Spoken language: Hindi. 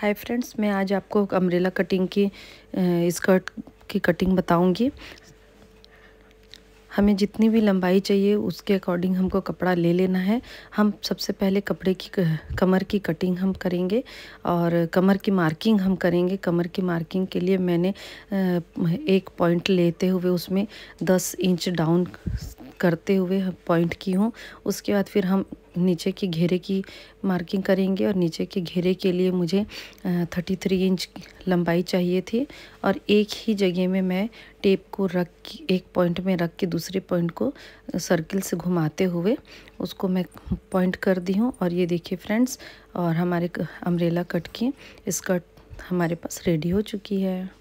हाय फ्रेंड्स मैं आज आपको अम्ब्रेला कटिंग की स्कर्ट की कटिंग बताऊंगी हमें जितनी भी लंबाई चाहिए उसके अकॉर्डिंग हमको कपड़ा ले लेना है हम सबसे पहले कपड़े की कमर की कटिंग हम करेंगे और कमर की मार्किंग हम करेंगे कमर की मार्किंग के लिए मैंने एक पॉइंट लेते हुए उसमें दस इंच डाउन करते हुए पॉइंट की हूँ उसके बाद फिर हम नीचे के घेरे की मार्किंग करेंगे और नीचे के घेरे के लिए मुझे थर्टी थ्री इंच लंबाई चाहिए थी और एक ही जगह में मैं टेप को रख एक पॉइंट में रख के दूसरे पॉइंट को सर्किल से घुमाते हुए उसको मैं पॉइंट कर दी हूँ और ये देखिए फ्रेंड्स और हमारे अम्ब्रेला कट की स्कर्ट हमारे पास रेडी हो चुकी है